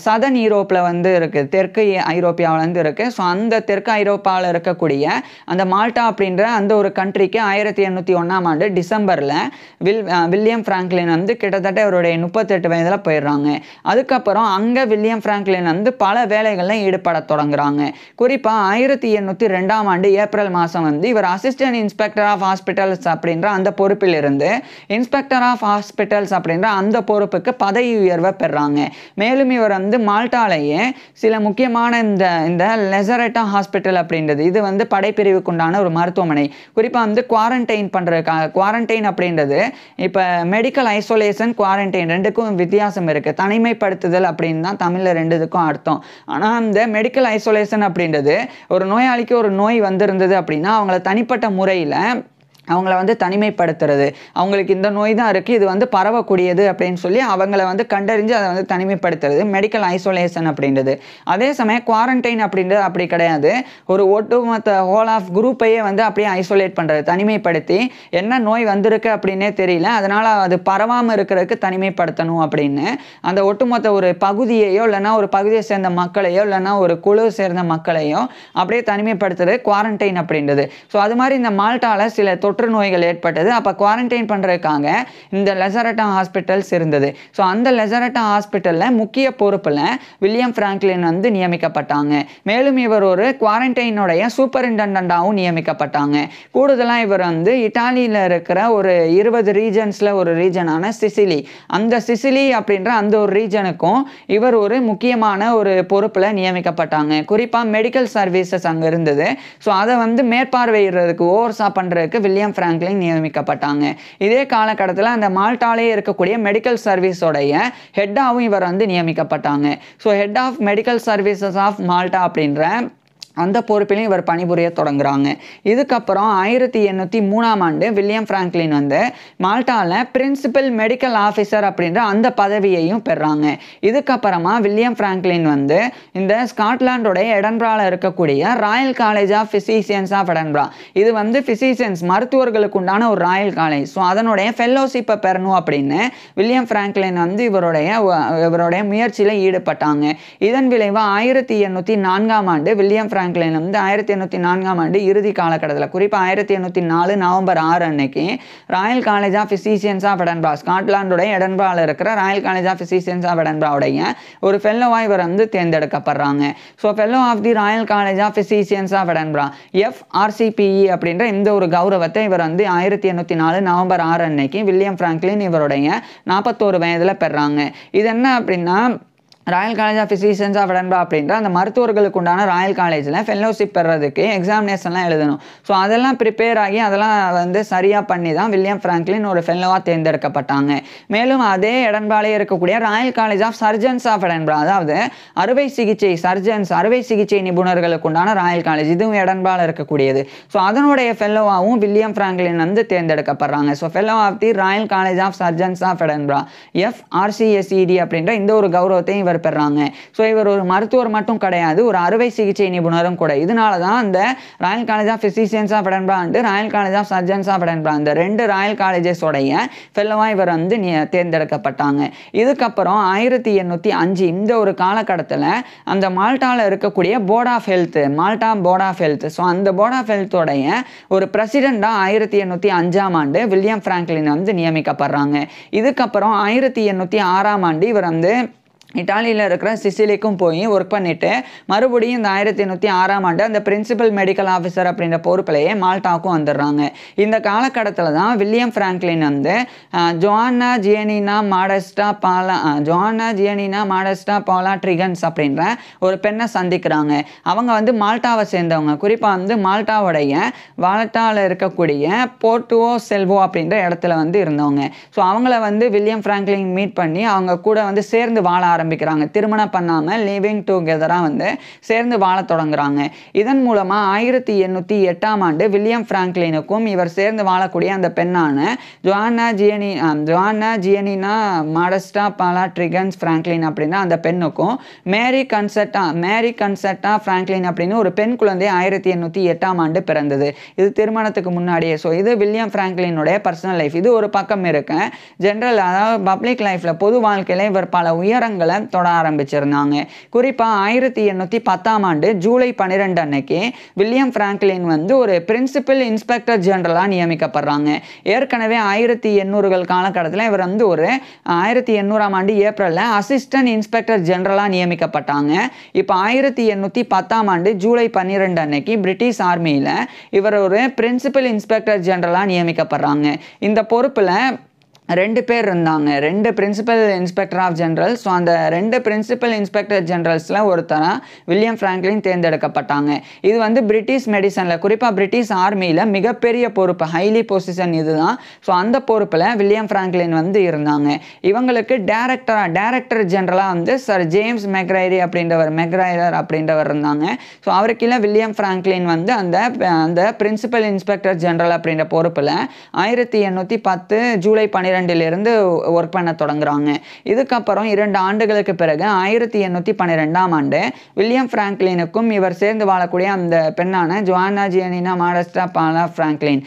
சதன் யூரோப்பில் வந்து இருக்குது தெற்கு ஐரோப்பியாவிலேருந்து இருக்குது ஸோ அந்த தெற்கு ஐரோப்பாவில் இருக்கக்கூடிய அந்த மால்டா அப்படின்ற அந்த ஒரு கண்ட்ரிக்கு ஆயிரத்தி எண்ணூற்றி ஒன்றாம் ஆண்டு டிசம்பரில் வில் வில்லியம் ஃப்ராங்க்லின் வந்து கிட்டத்தட்ட அவருடைய முப்பத்தெட்டு வயதில் போயிடுறாங்க அதுக்கப்புறம் அங்கே வில்லியம் ஃப்ராங்க்லின் வந்து பல வேலைகளில் ஈடுபட தொடங்குறாங்க குறிப்பாக ஆயிரத்தி எண்ணூற்றி ரெண்டாம் ஆண்டு ஏப்ரல் மாதம் வந்து இவர் அசிஸ்டன்ட் இன்ஸ்பெக்டர் ஆஃப் ஹாஸ்பிட்டல்ஸ் அப்படி அப்படின்ற அந்த பொறுப்பிலிருந்து இன்ஸ்பெக்டர் ஆஃப் ஹாஸ்பிட்டல்ஸ் அப்படின்ற அந்த பொறுப்புக்கு பதவி உயர்வை பெறாங்க மேலும் இவர் வந்து மால்டாலேயே சில முக்கியமான இந்த இந்த லெசரட்டா ஹாஸ்பிட்டல் அப்படின்றது இது வந்து படைப்பிரிவுக்குண்டான ஒரு மருத்துவமனை குறிப்பாக வந்து குவாரண்டைன் பண்ணுறதுக்காக குவாரண்டைன் அப்படின்றது இப்போ மெடிக்கல் ஐசோலேஷன் குவாரண்டைன் ரெண்டுக்கும் வித்தியாசம் இருக்குது தனிமைப்படுத்துதல் அப்படின்னு தான் தமிழில் ரெண்டுதுக்கும் அர்த்தம் ஆனால் இந்த மெடிக்கல் ஐசோலேஷன் அப்படின்றது ஒரு நோயாளிக்கு ஒரு நோய் வந்திருந்தது அப்படின்னா அவங்கள தனிப்பட்ட முறையில் அவங்கள வந்து தனிமைப்படுத்துறது அவங்களுக்கு இந்த நோய் தான் இருக்குது இது வந்து பரவக்கூடியது அப்படின்னு சொல்லி அவங்கள வந்து கண்டறிஞ்சு அதை வந்து தனிமைப்படுத்துறது மெடிக்கல் ஐசோலேஷன் அப்படின்றது அதே சமயம் குவாரண்டைன் அப்படின்றது அப்படி கிடையாது ஒரு ஒட்டுமொத்த ஹோல் ஆஃப் குரூப்பையே வந்து அப்படியே ஐசோலேட் பண்ணுறது தனிமைப்படுத்தி என்ன நோய் வந்திருக்கு அப்படின்னே தெரியல அதனால் அது பரவாமல் இருக்கிறதுக்கு தனிமைப்படுத்தணும் அப்படின்னு அந்த ஒட்டுமொத்த ஒரு பகுதியையோ இல்லைனா ஒரு பகுதியை சேர்ந்த மக்களையோ இல்லைனா ஒரு குழு சேர்ந்த மக்களையோ அப்படியே தனிமைப்படுத்துறது குவாரண்டைன் அப்படின்றது ஸோ அது மாதிரி இந்த மால்ட்டாவில் சில தொற்று தொற்று நோய்கள் ஏற்பட்டது அப்போ குவாரண்டைன் பண்ணுறதுக்காக இந்த லெசரட்டா ஹாஸ்பிட்டல்ஸ் இருந்தது ஸோ அந்த லெசரட்டா ஹாஸ்பிட்டலில் முக்கிய பொறுப்பில் வில்லியம் ஃப்ராங்க்லின் வந்து நியமிக்கப்பட்டாங்க மேலும் இவர் ஒரு குவாரண்டைனுடைய சூப்பரிண்டெண்டாகவும் நியமிக்கப்பட்டாங்க கூடுதலாக இவர் வந்து இட்டாலியில் இருக்கிற ஒரு இருபது ரீஜன்ஸில் ஒரு ரீஜனான சிசிலி அந்த சிசிலி அப்படின்ற அந்த ஒரு ரீஜனுக்கும் இவர் ஒரு முக்கியமான ஒரு பொறுப்பில் நியமிக்கப்பட்டாங்க குறிப்பாக மெடிக்கல் சர்வீசஸ் அங்கே இருந்தது ஸோ அதை வந்து மேற்பார்வையிடுறதுக்கு ஓவர்ஸாக பண்ணுறதுக்கு வில்லியம் பெஞ்சமின் ஃப்ராங்க்லின் நியமிக்கப்பட்டாங்க இதே காலகட்டத்தில் அந்த மால்டாலேயே இருக்கக்கூடிய மெடிக்கல் சர்வீஸோடைய ஹெட்டாகவும் இவர் வந்து நியமிக்கப்பட்டாங்க so head of medical services of Malta அப்படின்ற அந்த பொறுப்பிலையும் இவர் பணிபுரிய தொடங்குறாங்க இதுக்கப்புறம் ஆயிரத்தி எண்ணூற்றி மூணாம் ஆண்டு வில்லியம் ஃப்ராங்க்லின் வந்து மால்டாவில் பிரின்சிபல் மெடிக்கல் ஆஃபீஸர் அப்படின்ற அந்த பதவியையும் பெறாங்க இதுக்கப்புறமா வில்லியம் ஃப்ராங்க்லின் வந்து இந்த ஸ்காட்லாண்டோடைய எடன்பிராவில் இருக்கக்கூடிய Royal College of Physicians of Edinburgh இது வந்து ஃபிசிஷியன்ஸ் மருத்துவர்களுக்கு உண்டான ஒரு ராயல் காலேஜ் ஸோ அதனுடைய ஃபெல்லோஷிப்பை பெறணும் அப்படின்னு வில்லியம் ஃப்ராங்க்லின் வந்து இவருடைய இவருடைய முயற்சியில் ஈடுபட்டாங்க இதன் விளைவாக ஆயிரத்தி எண்ணூற்றி நான்காம் ஆண்டு வில்லியம் ஃப்ராங்க் ஃப்ராங்க்லின் வந்து ஆயிரத்தி எண்ணூற்றி நான்காம் ஆண்டு இறுதி காலக்கட்டத்தில் குறிப்பாக ஆயிரத்தி எண்ணூற்றி நாலு நவம்பர் ஆறு அன்னைக்கு Royal College of Physicians of Edinburgh ஸ்காட்லாண்டுடைய எடன்பாவில் இருக்கிற Royal College of Physicians of எடன்பாவுடைய ஒரு ஃபெல்லோவாக இவர் வந்து தேர்ந்தெடுக்கப்படுறாங்க so fellow of the Royal College of Physicians of Edinburgh FRCPE அப்படின்ற இந்த ஒரு கௌரவத்தை இவர் வந்து ஆயிரத்தி எண்ணூற்றி நாலு நவம்பர் ஆறு அன்னைக்கு வில்லியம் ஃப்ராங்க்லின் இவருடைய நாற்பத்தோரு வயதில் பெறாங்க இது என்ன அப்படின்னா Royal College of Physicians of Edinburgh அப்படின்ற அந்த மருத்துவர்களுக்கு உண்டான ராயல் காலேஜில் ஃபெல்லோஷிப் பெறதுக்கு எக்ஸாமினேஷன்லாம் எழுதணும் ஸோ அதெல்லாம் ப்ரிப்பேர் ஆகி அதெல்லாம் வந்து சரியாக பண்ணி தான் வில்லியம் ஃப்ராங்க்லின் ஒரு ஃபெல்லோவாக தேர்ந்தெடுக்கப்பட்டாங்க மேலும் அதே இடன்பாலே இருக்கக்கூடிய Royal College of Surgeons of Edinburgh அதாவது அறுவை சிகிச்சை சர்ஜன்ஸ் அறுவை சிகிச்சை நிபுணர்களுக்கு உண்டான ராயல் காலேஜ் இதுவும் இடன்பால் இருக்கக்கூடியது ஸோ அதனுடைய ஃபெல்லோவாகவும் வில்லியம் ஃப்ராங்க்லின் வந்து தேர்ந்தெடுக்கப்படுறாங்க so fellow of the Royal College of Surgeons of Edinburgh F RCSEd அப்படின்ற இந்த ஒரு கௌரவத்தையும் இவர் டாலர் பெறாங்க ஸோ இவர் ஒரு மருத்துவர் மட்டும் கிடையாது ஒரு அறுவை சிகிச்சை நிபுணரும் கூட இதனால தான் அந்த Royal College of Physicians of Edinburgh and Royal College of Surgeons of Edinburgh அந்த ரெண்டு ராயல் காலேஜஸோடைய ஃபெல்லோவாக இவர் வந்து தேர்ந்தெடுக்கப்பட்டாங்க இதுக்கப்புறம் ஆயிரத்தி எண்ணூற்றி அஞ்சு இந்த ஒரு காலகட்டத்தில் அந்த மால்டாவில் இருக்கக்கூடிய board of health Malta board of health so அந்த போர்ட் ஆஃப் ஹெல்த்தோடைய ஒரு பிரசிடெண்டாக ஆயிரத்தி எண்ணூற்றி அஞ்சாம் ஆண்டு வில்லியம் ஃப்ராங்க்லின் வந்து நியமிக்கப்படுறாங்க இதுக்கப்புறம் ஆயிரத்தி எண்ணூற்றி ஆறாம் ஆண்டு இவர் வந்து இட்டாலியில் இருக்கிற சிசிலிக்கும் போய் ஒர்க் பண்ணிவிட்டு மறுபடியும் இந்த ஆயிரத்தி எண்ணூற்றி ஆறாம் ஆண்டு அந்த பிரின்சிபல் மெடிக்கல் ஆஃபீஸர் அப்படின்ற பொறுப்பிலேயே மால்டாவுக்கும் வந்துடுறாங்க இந்த காலகட்டத்தில் தான் வில்லியம் ஃப்ராங்க்லின் வந்து ஜோன்னா ஜியனினா மாடஸ்டா பாலா ஜோன்னா ஜியனினா மாடஸ்டா பாலா ட்ரிகன்ஸ் அப்படின்ற ஒரு பெண்ணை சந்திக்கிறாங்க அவங்க வந்து மால்டாவை சேர்ந்தவங்க குறிப்பாக வந்து மால்டாவுடைய வாலட்டாவில் இருக்கக்கூடிய போர்ட்டுவோ செல்வோ அப்படின்ற இடத்துல வந்து இருந்தவங்க ஸோ அவங்கள வந்து வில்லியம் ஃப்ராங்க்லின் மீட் பண்ணி அவங்க கூட வந்து சேர்ந்து வாழ ஆரம்பிக்கிறாங்க திருமணம் பண்ணாமல் லிவிங் டுகெதராக வந்து சேர்ந்து வாழ தொடங்குறாங்க இதன் மூலமாக ஆயிரத்தி எண்ணூற்றி எட்டாம் ஆண்டு வில்லியம் ஃப்ராங்க்லினுக்கும் இவர் சேர்ந்து வாழக்கூடிய அந்த பெண்ணான ஜோனா ஜியனி ஜோனா ஜியனினா மாடஸ்டா பாலா ட்ரிகன்ஸ் ஃப்ராங்க்லின் அப்படின்னா அந்த பெண்ணுக்கும் மேரி கன்சர்ட்டா மேரி கன்சர்ட்டா ஃப்ராங்க்லின் அப்படின்னு ஒரு பெண் குழந்தை ஆயிரத்தி எண்ணூற்றி எட்டாம் ஆண்டு பிறந்தது இது திருமணத்துக்கு முன்னாடியே ஸோ இது வில்லியம் ஃப்ராங்க்லினுடைய பர்சனல் லைஃப் இது ஒரு பக்கம் இருக்கு ஜென்ரல் அதாவது பப்ளிக் லைஃப்பில் பொது வாழ்க்கையில் இவர் பல உயரங்கள் இலக்குகளை தொட ஆரம்பிச்சிருந்தாங்க குறிப்பாக ஆயிரத்தி எண்ணூற்றி பத்தாம் ஆண்டு ஜூலை பன்னிரெண்டு அன்னைக்கு வில்லியம் ஃப்ராங்க்லின் வந்து ஒரு பிரின்சிபல் இன்ஸ்பெக்டர் ஜெனரலாக நியமிக்கப்படுறாங்க ஏற்கனவே ஆயிரத்தி எண்ணூறுகள் காலகட்டத்தில் இவர் வந்து ஒரு ஆயிரத்தி எண்ணூறாம் ஆண்டு ஏப்ரலில் அசிஸ்டன்ட் இன்ஸ்பெக்டர் ஜெனரலாக நியமிக்கப்பட்டாங்க இப்போ ஆயிரத்தி எண்ணூற்றி பத்தாம் ஆண்டு ஜூலை பன்னிரெண்டு அன்னைக்கு பிரிட்டிஷ் ஆர்மியில் இவர் ஒரு பிரின்சிபல் இன்ஸ்பெக்டர் ஜெனரலாக நியமிக்கப்படுறாங்க இந்த பொறுப்பில் ரெண்டு பேர் இருந்தாங்க ரெண்டு principal inspector of general so அந்த ரெண்டு பிரின்சிபல் இன்ஸ்பெக்டர் ஜென்ரல்ஸில் ஒருத்தராக வில்லியம் ஃப்ராங்க்லின் தேர்ந்தெடுக்கப்பட்டாங்க இது வந்து பிரிட்டிஷ் மெடிசனில் குறிப்பாக பிரிட்டிஷ் ஆர்மியில் மிகப்பெரிய பொறுப்பு ஹைலி பொசிஷன் இதுதான் ஸோ அந்த பொறுப்பில் வில்லியம் ஃப்ராங்க்லின் வந்து இருந்தாங்க இவங்களுக்கு டேரக்டராக டேரக்டர் ஜென்ரலாக வந்து சார் ஜேம்ஸ் மெக்ரைரி அப்படின்றவர் மெக்ரைரர் அப்படின்றவர் இருந்தாங்க ஸோ அவருக்கு வில்லியம் ஃப்ராங்க்லின் வந்து அந்த அந்த பிரின்சிபல் இன்ஸ்பெக்டர் ஜென்ரல் அப்படின்ற பொறுப்பில் ஆயிரத்தி எண்ணூற்றி பத்து ஜூலை பன்னிரெண்டு பன்னிரெண்டிலிருந்து ஒர்க் பண்ண தொடங்குறாங்க இதுக்கப்புறம் இரண்டு ஆண்டுகளுக்கு பிறகு ஆயிரத்தி எண்ணூற்றி பன்னிரெண்டாம் ஆண்டு வில்லியம் ஃப்ராங்க்லினுக்கும் இவர் சேர்ந்து வாழக்கூடிய அந்த பெண்ணான Juana Gianina Modesta Pala Franklin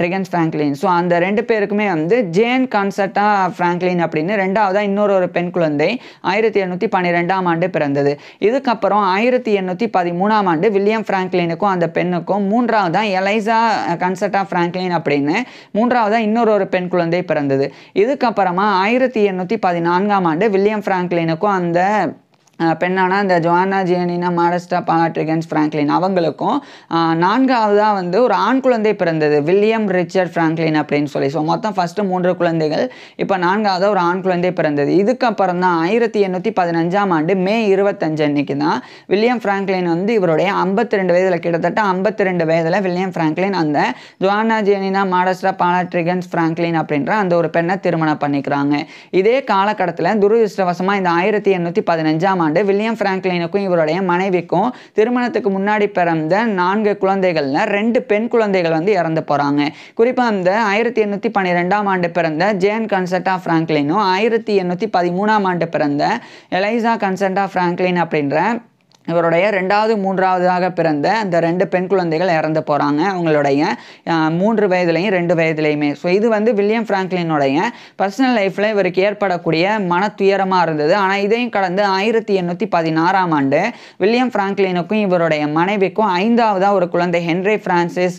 ட்ரிகன்ஸ் ஃப்ராங்க்லின் ஸோ அந்த ரெண்டு பேருக்குமே வந்து ஜேன் கான்சர்டா ஃப்ராங்க்லின் அப்படின்னு ரெண்டாவதாக இன்னொரு ஒரு பெண் குழந்தை ஆயிரத்தி எண்ணூற்றி பன்னிரெண்டாம் ஆண்டு பிறந்தது இதுக்கப்புறம் ஆயிரத்தி எண்ணூற்றி பதிமூணாம் ஆண்டு வில்லியம் ஃப்ராங்க்லினுக்கும் அந்த பெண்ணுக்கும் மூன்றாவதாக எலைசா கன்சர்டா ஃப்ராங்க்லின் அப்படின்னு மூன்றாவதாக இன்னொரு ஒரு பெண் குழந்தை பிறந்தது இதுக்கப்புறமா ஆயிரத்தி எண்ணூற்றி பதினான்காம் ஆண்டு வில்லியம் ஃப்ராங்க்லினுக்கும் அந்த பெண்ணானா இந்த ஜோனா ஜியனினா மாரஸ்டா பாட்ரிகன்ஸ் ஃப்ராங்க்லின் அவங்களுக்கும் நான்காவதாக வந்து ஒரு ஆண் குழந்தை பிறந்தது வில்லியம் ரிச்சர்ட் ஃப்ராங்க்லின் அப்படின்னு சொல்லி ஸோ மொத்தம் ஃபஸ்ட்டு மூன்று குழந்தைகள் இப்போ நான்காவதாக ஒரு ஆண் குழந்தை பிறந்தது இதுக்கப்புறம் தான் ஆயிரத்தி எண்ணூற்றி பதினஞ்சாம் ஆண்டு மே இருபத்தஞ்சு அன்னைக்கு தான் வில்லியம் ஃப்ராங்க்லின் வந்து இவருடைய ஐம்பத்தி ரெண்டு வயதில் கிட்டத்தட்ட ஐம்பத்தி ரெண்டு வயதில் வில்லியம் ஃப்ராங்க்லின் அந்த ஜோனா ஜியனினா மாரஸ்டா பாலாட்ரிகன்ஸ் ஃப்ராங்க்லின் அப்படின்ற அந்த ஒரு பெண்ணை திருமணம் பண்ணிக்கிறாங்க இதே காலகட்டத்தில் துரதிருஷ்டவசமாக இந்த ஆயிரத்தி எண்ணூற்றி பதினஞ்சாம் ஆண்டு வில்லியம் பிராங்க்லைனுக்கும் இவருடைய மனைவிக்கும் திருமணத்துக்கு முன்னாடி பிறந்த நான்கு குழந்தைகளில் ரெண்டு பெண் குழந்தைகள் வந்து இறந்து போகிறாங்க குறிப்பாக அந்த ஆயிரத்தி எண்ணூற்றி பன்னிரெண்டாம் ஆண்டு பிறந்த ஜேன் கன்சர்டா ஃப்ராங்க்லினும் ஆயிரத்தி எண்ணூற்றி பதிமூணாம் ஆண்டு பிறந்த எலைசா கன்சர்டா ஃப்ராங்க்லின் அப்படின்ற இவருடைய ரெண்டாவது மூன்றாவதாக பிறந்த அந்த ரெண்டு பெண் குழந்தைகள் இறந்து போகிறாங்க அவங்களுடைய மூன்று வயதுலையும் ரெண்டு வயதுலையுமே ஸோ இது வந்து வில்லியம் ஃப்ராங்க்லினுடைய பர்சனல் லைஃப்பில் இவருக்கு ஏற்படக்கூடிய மன துயரமாக இருந்தது ஆனால் இதையும் கடந்து ஆயிரத்தி எண்ணூற்றி பதினாறாம் ஆண்டு வில்லியம் ஃப்ராங்க்லினுக்கும் இவருடைய மனைவிக்கும் ஐந்தாவதாக ஒரு குழந்தை Henry Francis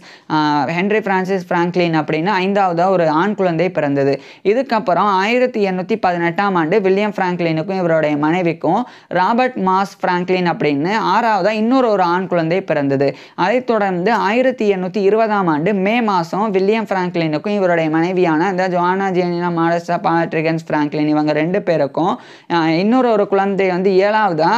Henry Francis Franklin அப்படின்னு ஐந்தாவதாக ஒரு ஆண் குழந்தை பிறந்தது இதுக்கப்புறம் ஆயிரத்தி எண்ணூற்றி பதினெட்டாம் ஆண்டு வில்லியம் ஃப்ராங்க்லினுக்கும் இவருடைய மனைவிக்கும் ராபர்ட் மாஸ் ஃப்ராங்க்லின் அப்படின்னு பெண்ணு ஆறாவதா இன்னொரு ஒரு ஆண் குழந்தை பிறந்தது அதைத் தொடர்ந்து ஆயிரத்தி எண்ணூத்தி இருபதாம் ஆண்டு மே மாசம் வில்லியம் பிராங்க்லினுக்கும் இவருடைய மனைவியான இந்த ஜோனா ஜேனா மாடஸ்டா பாட்ரிகன்ஸ் பிராங்க்லின் இவங்க ரெண்டு பேருக்கும் இன்னொரு ஒரு குழந்தை வந்து ஏழாவதா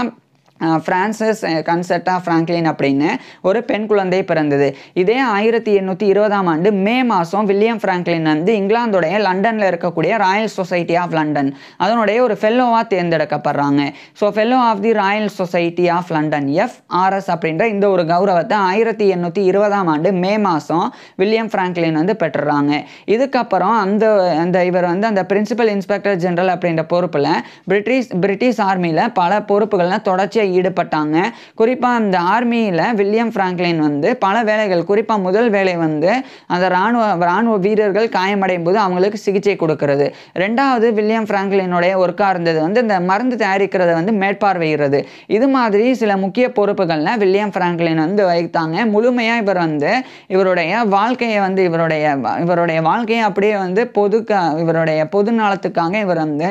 ஃப்ரான்சிஸ் கன்செட்டா ஃப்ராங்க்லின் அப்படின்னு ஒரு பெண் குழந்தை பிறந்தது இதே ஆயிரத்தி எண்ணூற்றி இருபதாம் ஆண்டு மே மாதம் வில்லியம் ஃப்ராங்க்லின் வந்து இங்கிலாந்துடைய லண்டனில் இருக்கக்கூடிய ராயல் சொசைட்டி ஆஃப் லண்டன் அதனுடைய ஒரு ஃபெல்லோவாக தேர்ந்தெடுக்கப்படுறாங்க so fellow of the Royal Society of London F RS அப்படின்ற இந்த ஒரு கௌரவத்தை ஆயிரத்தி எண்ணூற்றி இருபதாம் ஆண்டு மே மாதம் வில்லியம் ஃப்ராங்க்லின் வந்து பெற்றுறாங்க இதுக்கப்புறம் அந்த அந்த இவர் வந்து அந்த பிரின்சிபல் இன்ஸ்பெக்டர் ஜெனரல் அப்படின்ற பொறுப்பில் பிரிட்டிஷ் பிரிட்டிஷ் ஆர்மியில் பல பொறுப்புகள்லாம் தொடர்ச்சியாக ஈடுபட்டாங்க குறிப்பாக இந்த ஆர்மியில் வில்லியம் ஃப்ராங்க்லின் வந்து பல வேலைகள் குறிப்பாக முதல் வேலை வந்து அந்த இராணுவ இராணுவ வீரர்கள் காயமடையும் போது அவங்களுக்கு சிகிச்சை கொடுக்கறது ரெண்டாவது வில்லியம் ஃப்ராங்க்லினுடைய ஒர்க்காக இருந்தது வந்து இந்த மருந்து தயாரிக்கிறத வந்து மேற்பார்வையிடுறது இது மாதிரி சில முக்கிய பொறுப்புகளில் வில்லியம் ஃப்ராங்க்லின் வந்து வைத்தாங்க முழுமையாக இவர் வந்து இவருடைய வாழ்க்கையை வந்து இவருடைய இவருடைய வாழ்க்கையை அப்படியே வந்து பொது இவருடைய பொது நலத்துக்காக இவர் வந்து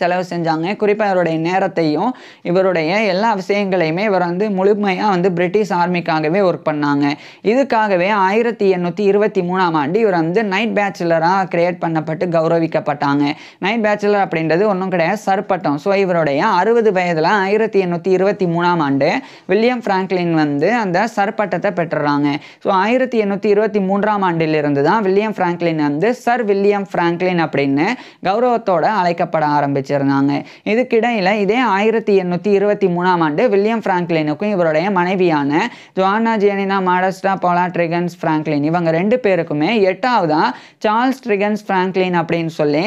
செலவு செஞ்சாங்க குறிப்பாக இவருடைய நேரத்தையும் இவருடைய எல்லா விஷயங்களையுமே இவர் வந்து முழுமையாக வந்து பிரிட்டிஷ் ஆர்மிக்காகவே ஒர்க் பண்ணாங்க இதுக்காகவே ஆயிரத்தி எண்ணூற்றி இருபத்தி மூணாம் ஆண்டு இவர் வந்து நைட் பேச்சுலராக கிரியேட் பண்ணப்பட்டு கௌரவிக்கப்பட்டாங்க நைட் பேச்சுலர் அப்படின்றது ஒன்றும் கிடையாது சர்பட்டம் ஸோ இவருடைய அறுபது வயதில் ஆயிரத்தி எண்ணூற்றி இருபத்தி மூணாம் ஆண்டு வில்லியம் ஃப்ராங்க்லின் வந்து அந்த சர்பட்டத்தை பெற்றுறாங்க ஸோ ஆயிரத்தி எண்ணூற்றி இருபத்தி மூன்றாம் ஆண்டிலிருந்து தான் வில்லியம் ஃப்ராங்க்லின் வந்து சர் வில்லியம் ஃப்ராங்க்லின் அப்படின்னு கௌரவத்தோடு அழைக்கப்பட ஆரம்பிச்சு வச்சுருந்தாங்க இதுக்கிடையில் இதே ஆயிரத்தி எண்ணூற்றி இருபத்தி மூணாம் ஆண்டு வில்லியம் ஃப்ராங்க்லினுக்கும் இவருடைய மனைவியான ஜோனா ஜேனினா மாடஸ்டா போலா ட்ரிகன்ஸ் ஃப்ராங்க்லின் இவங்க ரெண்டு பேருக்குமே எட்டாவதாக சார்ல்ஸ் ட்ரிகன்ஸ் ஃப்ராங்க்லின் அப்படின்னு சொல்லி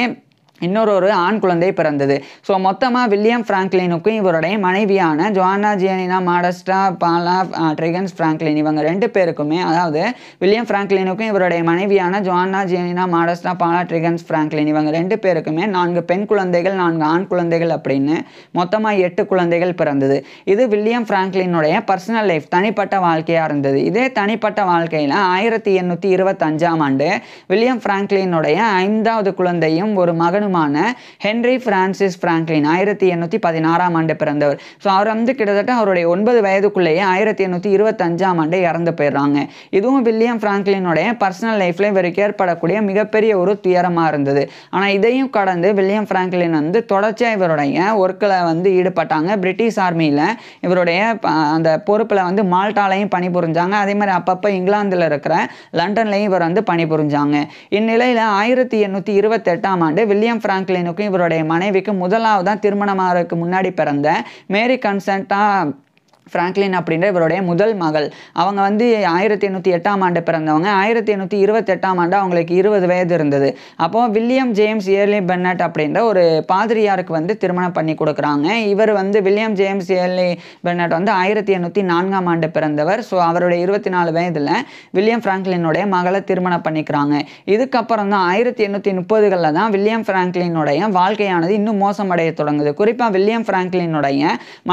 இன்னொரு ஒரு ஆண் குழந்தை பிறந்தது ஸோ மொத்தமாக வில்லியம் ஃப்ராங்க்லினுக்கும் இவருடைய மனைவியான ஜோனா ஜியனினா மாடஸ்டா பாலா ட்ரிகன்ஸ் ஃப்ராங்க்லின் இவங்க ரெண்டு பேருக்குமே அதாவது வில்லியம் ஃப்ராங்க்லினுக்கும் இவருடைய மனைவியான ஜோனா ஜியனினா மாடஸ்டா பாலா ட்ரிகன்ஸ் ஃப்ராங்க்லின் இவங்க ரெண்டு பேருக்குமே நான்கு பெண் குழந்தைகள் நான்கு ஆண் குழந்தைகள் அப்படின்னு மொத்தமாக எட்டு குழந்தைகள் பிறந்தது இது வில்லியம் ஃப்ராங்க்லினுடைய பர்சனல் லைஃப் தனிப்பட்ட வாழ்க்கையாக இருந்தது இதே தனிப்பட்ட வாழ்க்கையில் ஆயிரத்தி எண்ணூற்றி இருபத்தஞ்சாம் ஆண்டு வில்லியம் ஃப்ராங்க்லினுடைய ஐந்தாவது குழந்தையும் ஒரு மகனும் விஞ்ஞானியுமான ஹென்ரி பிரான்சிஸ் பிராங்க்லின் ஆயிரத்தி எண்ணூற்றி பதினாறாம் ஆண்டு பிறந்தவர் ஸோ அவர் வந்து கிட்டத்தட்ட அவருடைய ஒன்பது வயதுக்குள்ளேயே ஆயிரத்தி எண்ணூற்றி இருபத்தஞ்சாம் ஆண்டு இறந்து போயிடுறாங்க இதுவும் வில்லியம் பிராங்க்லினுடைய பர்சனல் லைஃப்பில் இவருக்கு ஏற்படக்கூடிய மிகப்பெரிய ஒரு துயரமாக இருந்தது ஆனால் இதையும் கடந்து வில்லியம் பிராங்க்லின் வந்து தொடர்ச்சியாக இவருடைய ஒர்க்கில் வந்து ஈடுபட்டாங்க பிரிட்டிஷ் ஆர்மியில் இவருடைய அந்த பொறுப்பில் வந்து மால்டாலையும் பணிபுரிஞ்சாங்க அதே மாதிரி அப்பப்போ இங்கிலாந்தில் இருக்கிற லண்டன்லையும் இவர் வந்து பணிபுரிஞ்சாங்க இந்நிலையில் ஆயிரத்தி எண்ணூற்றி இருபத்தெட்டாம் ஆண்டு வில்லியம் பென் ஃப்ராங்க்லினுக்கும் இவருடைய மனைவிக்கும் முதலாவது தான் திருமணமாகிறதுக்கு முன்னாடி பிறந்த மேரி கன்சன்ட்டாக ஃப்ராங்க்லின் அப்படின்ற இவருடைய முதல் மகள் அவங்க வந்து ஆயிரத்தி எண்ணூற்றி எட்டாம் ஆண்டு பிறந்தவங்க ஆயிரத்தி எண்ணூற்றி இருபத்தெட்டாம் ஆண்டு அவங்களுக்கு இருபது வயது இருந்தது அப்போது வில்லியம் ஜேம்ஸ் ஏர்லி பென்னட் அப்படின்ற ஒரு பாதிரியாருக்கு வந்து திருமணம் பண்ணி கொடுக்குறாங்க இவர் வந்து வில்லியம் ஜேம்ஸ் ஏர்லி பென்னட் வந்து ஆயிரத்தி எண்ணூற்றி நான்காம் ஆண்டு பிறந்தவர் ஸோ அவருடைய இருபத்தி நாலு வயதில் வில்லியம் ஃப்ராங்க்லினுடைய மகளை திருமணம் பண்ணிக்கிறாங்க இதுக்கப்புறம் தான் ஆயிரத்தி எண்ணூற்றி முப்பதுகளில் தான் வில்லியம் ஃப்ராங்க்லினுடைய வாழ்க்கையானது இன்னும் மோசமடைய தொடங்குது குறிப்பாக வில்லியம் ஃப்ராங்க்லினுடைய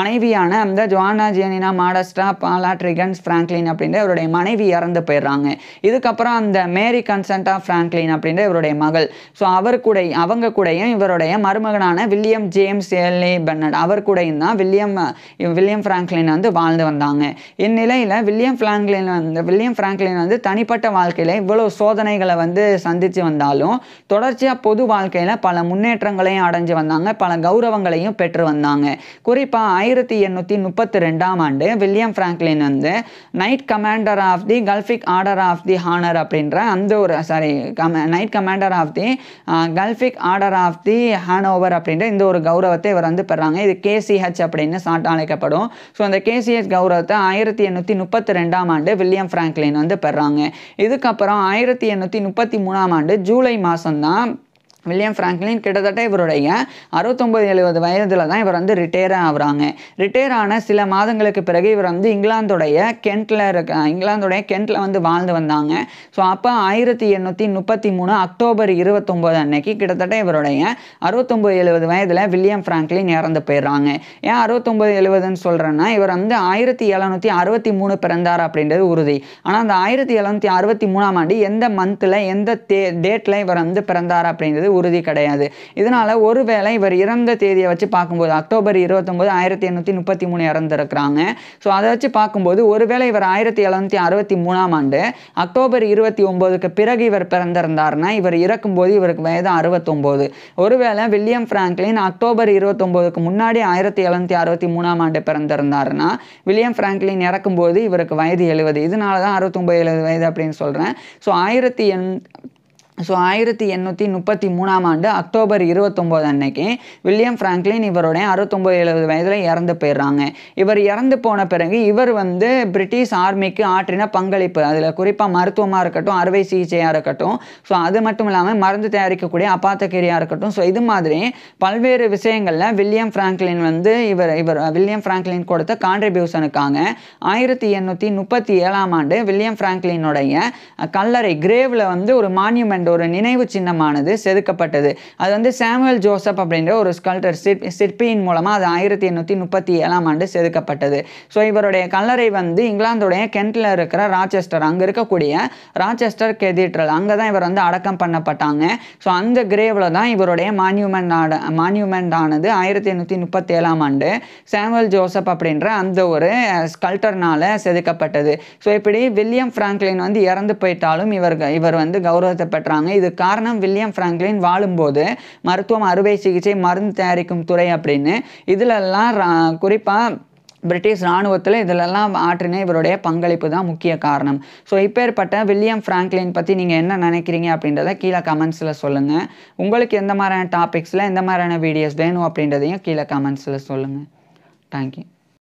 மனைவியான அந்த ஜோனா ஜே ஜெனினா மாடஸ்டா பாலா ட்ரிகன்ஸ் ஃப்ராங்க்லின் அப்படின்ற இவருடைய மனைவி இறந்து போயிடுறாங்க இதுக்கப்புறம் அந்த மேரி கன்சன்டா ஃப்ராங்க்லின் அப்படின்ற இவருடைய மகள் ஸோ அவர் கூட அவங்க கூடயும் இவருடைய மருமகனான வில்லியம் ஜேம்ஸ் எல்ஏ பென்னட் அவர் கூடையும் தான் வில்லியம் வில்லியம் ஃப்ராங்க்லின் வந்து வாழ்ந்து வந்தாங்க இந்நிலையில் வில்லியம் ஃப்ராங்க்லின் வந்து வில்லியம் ஃப்ராங்க்லின் வந்து தனிப்பட்ட வாழ்க்கையில் இவ்வளோ சோதனைகளை வந்து சந்தித்து வந்தாலும் தொடர்ச்சியாக பொது வாழ்க்கையில் பல முன்னேற்றங்களையும் அடைஞ்சு வந்தாங்க பல கௌரவங்களையும் பெற்று வந்தாங்க குறிப்பாக ஆயிரத்தி எண்ணூற்றி முப்பத்தி ரெண்டாம் ரெண்டாம் ஆண்டு வில்லியம் ஃப்ராங்க்லின் வந்து knight commander of the Guelphic order of the honour அப்படின்ற அந்த ஒரு சாரி கம knight commander of the Guelphic order of the Hanover அப்படின்ற இந்த ஒரு கௌரவத்தை இவர் வந்து பெறாங்க இது கேசிஹெச் அப்படின்னு சாட் அழைக்கப்படும் ஸோ அந்த கேசிஹெச் கௌரவத்தை ஆயிரத்தி எண்ணூற்றி முப்பத்தி ரெண்டாம் ஆண்டு வில்லியம் ஃப்ராங்க்லின் வந்து பெறாங்க இதுக்கப்புறம் ஆயிரத்தி எண்ணூற்றி முப்பத்தி மூணாம் ஆண்டு ஜூலை மாதம் தான் வில்லியம் ஃப்ராங்க்லின் கிட்டத்தட்ட இவருடைய அறுபத்தொம்பது எழுபது வயதில் தான் இவர் வந்து ரிட்டையர் ஆகுறாங்க ரிட்டையர் ஆன சில மாதங்களுக்கு பிறகு இவர் வந்து இங்கிலாந்துடைய கென்ட்டில் இருக்க இங்கிலாந்துடைய கென்ட்டில் வந்து வாழ்ந்து வந்தாங்க ஸோ அப்போ ஆயிரத்தி எண்ணூற்றி முப்பத்தி மூணு அக்டோபர் இருபத்தொம்போது அன்னைக்கு கிட்டத்தட்ட இவருடைய அறுபத்தொம்பது எழுபது வயதில் வில்லியம் ஃப்ராங்க்லின் இறந்து போயிடுறாங்க ஏன் அறுபத்தொம்பது எழுபதுன்னு சொல்கிறேன்னா இவர் வந்து ஆயிரத்தி எழுநூற்றி அறுபத்தி மூணு பிறந்தார் அப்படின்றது உறுதி ஆனால் அந்த ஆயிரத்தி எழுநூற்றி அறுபத்தி மூணாம் ஆண்டு எந்த மந்தில் எந்த தே டேட்டில் இவர் வந்து பிறந்தார் அப்படின்றது உறுதி கிடையாது இதனால் ஒருவேளை இவர் இறந்த தேதியை வச்சு பார்க்கும்போது அக்டோபர் இருபத்தொம்போது ஆயிரத்தி எண்ணூற்றி முப்பத்தி மூணு இறந்துருக்கிறாங்க ஸோ அதை வச்சு பார்க்கும்போது ஒருவேளை இவர் ஆயிரத்தி எழுநூற்றி அறுபத்தி மூணாம் ஆண்டு அக்டோபர் இருபத்தி ஒம்போதுக்கு பிறகு இவர் பிறந்திருந்தார்னா இவர் இறக்கும்போது இவருக்கு வயது அறுபத்தொம்போது ஒருவேளை வில்லியம் ஃப்ராங்க்லின் அக்டோபர் இருபத்தொம்போதுக்கு முன்னாடி ஆயிரத்தி எழுநூற்றி அறுபத்தி மூணாம் ஆண்டு பிறந்திருந்தாருன்னா வில்லியம் ஃப்ராங்க்லின் இறக்கும்போது இவருக்கு வயது எழுபது இதனால தான் அறுபத்தொம்பது எழுபது வயது அப்படின்னு சொல்கிறேன் ஸோ ஆயிரத்தி எண் ஸோ ஆயிரத்தி எண்ணூற்றி முப்பத்தி மூணாம் ஆண்டு அக்டோபர் இருபத்தொம்போது அன்னைக்கு வில்லியம் ஃப்ராங்க்லின் இவருடைய அறுபத்தொம்போது எழுபது வயதில் இறந்து போயிடுறாங்க இவர் இறந்து போன பிறகு இவர் வந்து பிரிட்டிஷ் ஆர்மிக்கு ஆற்றின பங்களிப்பு அதில் குறிப்பாக மருத்துவமாக இருக்கட்டும் அறுவை சிகிச்சையாக இருக்கட்டும் ஸோ அது மட்டும் இல்லாமல் மருந்து தயாரிக்கக்கூடிய அப்பாத்தகிரியாக இருக்கட்டும் ஸோ இது மாதிரி பல்வேறு விஷயங்களில் வில்லியம் ஃப்ராங்க்லின் வந்து இவர் இவர் வில்லியம் ஃப்ராங்க்லின் கொடுத்த கான்ட்ரிபியூஷனுக்காக ஆயிரத்தி எண்ணூற்றி முப்பத்தி ஏழாம் ஆண்டு வில்லியம் ஃப்ராங்க்லினுடைய கல்லறை கிரேவில் வந்து ஒரு மான்யூமெண்ட் அப்படின்ற ஒரு நினைவு சின்னமானது செதுக்கப்பட்டது அது வந்து சாமுவல் ஜோசப் அப்படின்ற ஒரு ஸ்கல்டர் சிற்பியின் மூலமாக அது ஆயிரத்தி எண்ணூற்றி முப்பத்தி ஏழாம் ஆண்டு செதுக்கப்பட்டது ஸோ இவருடைய கல்லறை வந்து இங்கிலாந்துடைய கென்ட்டில் இருக்கிற ராச்செஸ்டர் அங்கே இருக்கக்கூடிய ராச்செஸ்டர் கெதீட்ரல் அங்கே தான் இவர் வந்து அடக்கம் பண்ணப்பட்டாங்க ஸோ அந்த கிரேவில் தான் இவருடைய மான்யூமெண்ட் ஆட மான்யூமெண்ட் ஆனது ஆயிரத்தி எண்ணூற்றி முப்பத்தி ஏழாம் ஆண்டு சாமுவல் ஜோசப் அப்படின்ற அந்த ஒரு ஸ்கல்டர்னால் செதுக்கப்பட்டது ஸோ இப்படி வில்லியம் ஃப்ராங்க்லின் வந்து இறந்து போயிட்டாலும் இவர் இவர் வந்து கௌரவத்தை பெற்றாங்க சொல்கிறாங்க இது காரணம் வில்லியம் ஃப்ராங்க்லின் வாழும்போது மருத்துவம் அறுவை சிகிச்சை மருந்து தயாரிக்கும் துறை அப்படின்னு இதிலெல்லாம் குறிப்பாக பிரிட்டிஷ் இராணுவத்தில் இதிலெல்லாம் ஆற்றின இவருடைய பங்களிப்பு தான் முக்கிய காரணம் ஸோ இப்பேற்பட்ட வில்லியம் ஃப்ராங்க்லின் பற்றி நீங்கள் என்ன நினைக்கிறீங்க அப்படின்றத கீழே கமெண்ட்ஸில் சொல்லுங்கள் உங்களுக்கு எந்த மாதிரியான டாபிக்ஸில் எந்த மாதிரியான வீடியோஸ் வேணும் அப்படின்றதையும் கீழே கமெண்ட்ஸில் சொல்லுங்கள் தேங்க்யூ